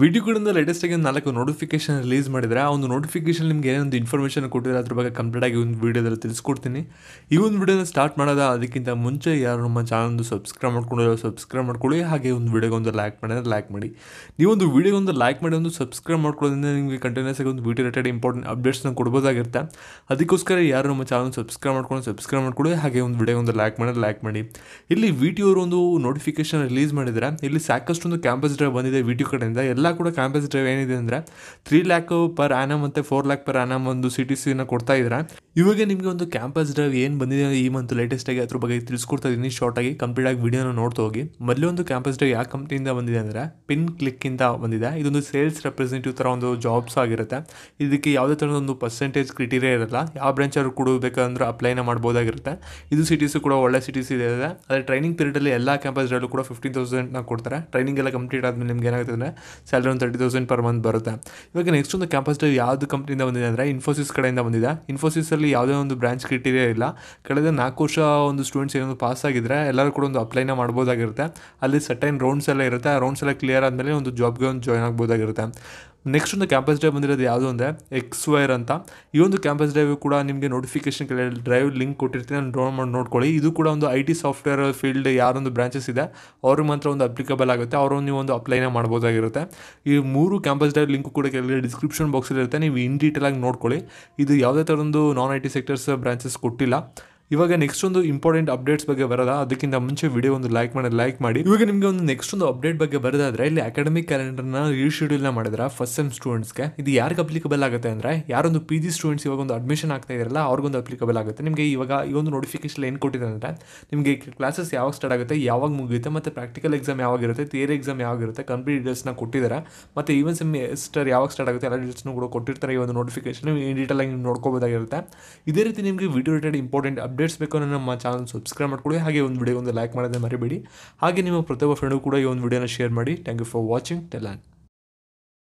ವಿಡಿಯೋಗಳಿಂದ latest ಆಗಿ ಒಂದು ನಾಲ್ಕು ನೋಟಿಫಿಕೇಶನ್ ರಿಲೀಸ್ ಮಾಡಿದರೆ ಆ ಒಂದು ನೋಟಿಫಿಕೇಶನ್ ನಿಮ್ಗೆ ಏನೊಂದು ಇನ್ಫಾರ್ಮೇಷನ್ ಕೊಟ್ಟಿದ್ರೆ ಅದ್ರ ಬಗ್ಗೆ ಕಂಪ್ಲೀಟಾಗಿ ಒಂದು ವೀಡಿಯೋದಲ್ಲಿ ತಿಳಿಸ್ಕೊಡ್ತೀನಿ ಈ ಒಂದು ವಿಡಿಯೋನ ಸ್ಟಾರ್ಟ್ ಮಾಡೋದ ಅದಕ್ಕಿಂತ ಮುಂಚೆ ಯಾರು ನಮ್ಮ ಚಾನಲ್ದು ಸಬ್ಸ್ಕ್ರೈಬ್ ಮಾಡ್ಕೊಂಡು ಸಬ್ಸ್ಕ್ರೈಬ್ ಮಾಡ್ಕೊಳ್ಳಿ ಹಾಗೆ ಒಂದು ವೀಡಿಯೋಗೆ ಒಂದು ಲೈಕ್ ಮಾಡಿದ್ರೆ ಲೈಕ್ ಮಾಡಿ ಒಂದು ವೀಡಿಯೋ ಒಂದು ಲೈಕ್ ಮಾಡಿ ಒಂದು ಸಬ್ಸ್ಕ್ರೈಬ್ ಮಾಡ್ಕೊಳ್ಳೋದ್ರಿಂದ ನಿಮಗೆ ಕಂಟಿನ್ಯೂಸ್ ಆಗಿ ಒಂದು ವೀಡಿಯೋ ರಿಲೇಟೆಡ್ ಇಂಪಾರ್ಟೆಂಟ್ ಅಪ್ಡೇಟ್ಸ್ನ ಕೊಡ್ಬೋದಾಗಿರುತ್ತೆ ಅದಕ್ಕೋಸ್ಕರ ಯಾರು ನಮ್ಮ ಚಾನಲ್ ಸಬ್ಸ್ಕ್ರೈಬ್ ಮಾಡ್ಕೊಂಡು ಸಬ್ಸ್ಕ್ರೈಬ್ ಮಾಡ್ಕೊಳ್ಳಿ ಹಾಗೆ ಒಂದು ವಿಡಿಯೋ ಒಂದು ಲೈಕ್ ಮಾಡಿದ್ರೆ ಲೈಕ್ ಮಾಡಿ ಇಲ್ಲಿ ವಿಟಿಯವರು ಒಂದು ನೋಟಿಫಿಕೇಶನ್ ರಿಲೀಸ್ ಮಾಡಿದರೆ ಇಲ್ಲಿ ಸಾಕಷ್ಟು ಒಂದು ಕ್ಯಾಂಪಸ್ ಡ್ರೈವ್ ಬಂದಿದೆ ವೀಡಿಯೋ ಕಡೆಯಿಂದ ಎಲ್ಲ ಕೂಡ ಡ್ರೈವ್ ಏನಿದೆ ಅಂದರೆ ತ್ರೀ ಲ್ಯಾಕ್ ಪರ್ ಆ್ಯನಮ್ ಮತ್ತು ಫೋರ್ ಲ್ಯಾಕ್ ಪರ್ ಆ್ಯನಮ್ ಒಂದು ಸಿ ಟಿ ಸಿನ ಕೊಡ್ತಾ ಇದ್ದಾರೆ ಇವಾಗ ನಿಮಗೆ ಒಂದು ಕ್ಯಾಂಪಸ್ ಡ್ರೈವ್ ಏನು ಬಂದಿದೆ ಈ ಮಂತ್ ಲೇಟೆಸ್ಟಾಗಿ ಅದ್ರ ಬಗ್ಗೆ ತಿಳಿಸ್ಕೊಡ್ತಾ ಇದ್ದೀನಿ ಕಂಪ್ಲೀಟ್ ಆಗಿ ವಿಡಿಯೋನ ನೋಡ್ತಾ ಹೋಗಿ ಮೊದಲೇ ಒಂದು ಕ್ಯಾಂಪಸ್ ಡ್ರೈವ್ ಯಾವ ಕಂಪ್ನಿಯಿಂದ ಬಂದಿದೆ ಅಂದರೆ ಪಿನ್ ಕ್ಲಿಕ್ಕಿಂದ ಬಂದಿದೆ ಇದೊಂದು ಸೇಲ್ಸ್ ರೆಪ್ರೆಸೆಂಟಿವ್ ಥರ ಒಂದು ಜಾಬ್ಸ್ ಆಗಿರುತ್ತೆ ಇದಕ್ಕೆ ಯಾವುದೇ ಥರದ ಒಂದು ಪರ್ಸೆಂಟೇಜ್ ಕ್ರಿಟೀರಿಯಾ ಇರಲ್ಲ ಯಾವ ಬ್ರಾಂಚ್ ಅವ್ರು ಕೂಡ ಬೇಕಂದ್ರೆ ಅಪ್ಲೈನ ಮಾಡ್ಬೋದಾಗಿರುತ್ತೆ ಇದು ಸಿ ಕೂಡ ಒಳ್ಳೆ ಸಿಟೀಸ್ ಇದೆ ಅದೇ ಟ್ರೈನಿಂಗ್ ಪೀರಿಯಡಲ್ಲಿ ಎಲ್ಲ ಕ್ಯಾಂಪಸ್ ಡ್ರೈವ್ ಕೂಡ ಫಿಫ್ಟೀನ್ ತೌಸಂಡ್ನ ಕೊಡ್ತಾರೆ ಟ್ರೈನಿಂಗ್ ಎಲ್ಲ ಕಂಪ್ಲೀಟ್ ಆದಮೇಲೆ ನಿಮ್ಗೆ ಏನಾಗುತ್ತೆ ಅಂದರೆ ಸ್ಯಾಲ್ರಿ ಒಂದು ತರ್ಟಿ ತೌಸಂಡ್ ಪರ್ ಮಂತ್ ಬರುತ್ತೆ ಇವಾಗ ನೆಕ್ಸ್ಟ್ ಒಂದು ಕ್ಯಾಂಪಸಿಟಿವ್ ಯಾವುದು ಕಂಪ್ನಿಯಿಂದ ಬಂದಿದೆ ಅಂದರೆ ಇನ್ಫೋಸಿಸ್ ಕಡೆಯಿಂದ ಬಂದಿದೆ ಇನ್ಫೋಸಿಸಲ್ಲಿ ಯಾವುದೇ ಒಂದು ಬ್ರಾಂಚ್ ಕ್ರಿಟೀರಿಯಾ ಇಲ್ಲ ಕಳೆದ ನಾಲ್ಕು ವರ್ಷ ಒಂದು ಸ್ಟೂಡೆಂಟ್ಸ್ ಏನೊಂದು ಪಾಸ್ ಆಗಿದ್ರೆ ಎಲ್ಲರೂ ಕೂಡ ಒಂದು ಅಪ್ಲೈನ ಮಾಡ್ಬೋದಾಗಿರುತ್ತೆ ಅಲ್ಲಿ ಸರ್ಟೈನ್ ರೌಂಡ್ಸ್ ಎಲ್ಲ ಇರುತ್ತೆ ಆ ರೌಂಡ್ಸ್ ಎಲ್ಲ ಕ್ಲಿಯರ್ ಆದಮೇಲೆ ಒಂದು ಜಾಬ್ಗೆ ಒಂದು ಜಾಯ್ನ್ ಆಗ್ಬೋದಾಗಿರುತ್ತೆ ನೆಕ್ಸ್ಟ್ ಒಂದು ಕ್ಯಾಂಪಸ್ ಡ್ರೈವ್ ಬಂದಿರೋದು ಯಾವುದು ಅಂದರೆ ಎಕ್ಸ್ ವೈರ್ ಅಂತ ಈ ಒಂದು ಕ್ಯಾಂಪಸ್ ಡ್ರೈವ್ ಕೂಡ ನಿಮಗೆ ನೋಟಿಫಿಕೇಶನ್ ಕೆಲವು ಡ್ರೈವ್ ಲಿಂಕ್ ಕೊಟ್ಟಿರ್ತೀನಿ ನಾನು ಮಾಡಿ ನೋಡ್ಕೊಳ್ಳಿ ಇದು ಕೂಡ ಒಂದು ಐ ಟಿ ಸಾಫ್ಟ್ವೇರ್ ಫೀಲ್ಡ್ ಯಾರೊಂದು ಬ್ರಾಂಚಸ್ ಇದೆ ಅವ್ರಿಗೆ ಮಾತ್ರ ಒಂದು ಅಪ್ಲಿಕಬಲ್ ಆಗುತ್ತೆ ಅವರು ನೀವು ಒಂದು ಅಪ್ಲೈನೇ ಮಾಡ್ಬೋದಾಗಿರುತ್ತೆ ಈ ಮೂರು ಕ್ಯಾಂಪಸ್ ಡ್ರೈವ್ ಲಿಂಕ್ ಕೂಡ ಕೆಲವು ಡಿಸ್ಕ್ರಿಪ್ಷನ್ ಬಾಕ್ಸಲ್ಲಿ ಇರುತ್ತೆ ನೀವು ಇನ್ ಡೀಟೇಲ್ ಆಗಿ ನೋಡ್ಕೊಳ್ಳಿ ಇದು ಯಾವುದೇ ಒಂದು non I T sectors branches ಕೊಟ್ಟಿಲ್ಲ ಇವಾಗ ನೆಕ್ಸ್ಟ್ ಒಂದು ಇಂಪಾರ್ಟೆಂಟ್ ಅಪ್ಡೇಟ್ಸ್ ಬಗ್ಗೆ ಬರೋದಾ ಅದಕ್ಕಿಂತ ಮುಂಚೆ ವಿಡಿಯೋ ಒಂದು ಲೈಕ್ ಮಾಡಿ ಲೈಕ್ ಮಾಡಿ ಇವಾಗ ನಿಮಗೆ ಒಂದು ನೆಕ್ಸ್ಟ್ ಒಂದು ಅಪ್ಡೇಟ್ ಬಗ್ಗೆ ಬರೋದಾದ್ರೆ ಇಲ್ಲಿ ಅಕಾಡೆಮಿಕ್ ಕ್ಯಾಲೆಂಡರ್ನ ನ ಮಾಡಿದ್ರೆ ಫಸ್ಟ್ ಸೆಮ್ ಸ್ಟೂಡೆಂಟ್ಸ್ಗೆ ಇದು ಯಾರಿಗೆ ಅಪ್ಲಿಕಬಲ್ ಆಗುತ್ತೆ ಅಂದರೆ ಯಾರೊಂದು ಪಿ ಜಿ ಸ್ಟೂಡೆಂಟ್ಸ್ ಇವಾಗ ಒಂದು ಅಡ್ಮಿಷನ್ ಆಗ್ತಾ ಇರಲ್ಲ ಅವ್ರಿಗೊಂದು ಅಪ್ಲಿಕಬಲ್ ಆಗುತ್ತೆ ನಿಮಗೆ ಇವಾಗ ಈ ಒಂದು ನೋಟಿಫಿಕೇಶನ್ ಏನು ಕೊಟ್ಟಿದೆ ಅಂದ್ರೆ ನಿಮಗೆ ಕ್ಲಾಸಸ್ ಯಾವಾಗ ಸ್ಟಾರ್ಟ್ ಆಗುತ್ತೆ ಯಾವಾಗ ಮುಗಿಯುತ್ತೆ ಮತ್ತು ಪ್ರಾಕ್ಟಿಕಲ್ ಎಕ್ಸಾಮ್ ಯಾವಾಗಿರುತ್ತೆ ಥಿಯರಿ ಎಕ್ಸಾಮ್ ಯಾವಾಗಿರುತ್ತೆ ಕಂಪ್ಲೀಟ್ ನ ಕೊಟ್ಟಿದ್ದಾರೆ ಮತ್ತು ಈವನ್ ಸೆಮಿಸ್ಟರ್ ಯಾವಾಗ ಸ್ಟಾರ್ಟ್ ಆಗುತ್ತೆ ಎಲ್ಲ ಡೀಟೇಲ್ಸ್ನೂ ಕೂಡ ಕೊಟ್ಟಿರ್ತಾರೆ ಈ ಒಂದು ನೋಟಿಫಿಕೇಶನ್ ಇನ್ ಡೀಟೇಲ್ ಆಗಿ ನೋಡ್ಕೋಬೋದಾಗಿರುತ್ತೆ ಇದೇ ರೀತಿ ನಿಮಗೆ video related important update updates ಬೇಕಾದ್ರೆ ನಮ್ಮ ಚಾನಲ್ ಸಬ್ಸ್ಕ್ರೈಬ್ ಮಾಡ್ಕೊಳ್ಳಿ ಹಾಗೆ ಒಂದು ವಿಡಿಯೋ ಒಂದು ಲೈಕ್ ಮಾಡೋದನ್ನ ಮರಿಬೇಡಿ ಹಾಗೆ ನಿಮ್ಮ ಪ್ರತಿಯೊಬ್ಬ ಫ್ರೆಂಡ್ಗೂ ಕೂಡ ಈ ಒಂದು ವಿಡಿಯೋನ ಶೇರ್ ಮಾಡಿ thank you for watching tell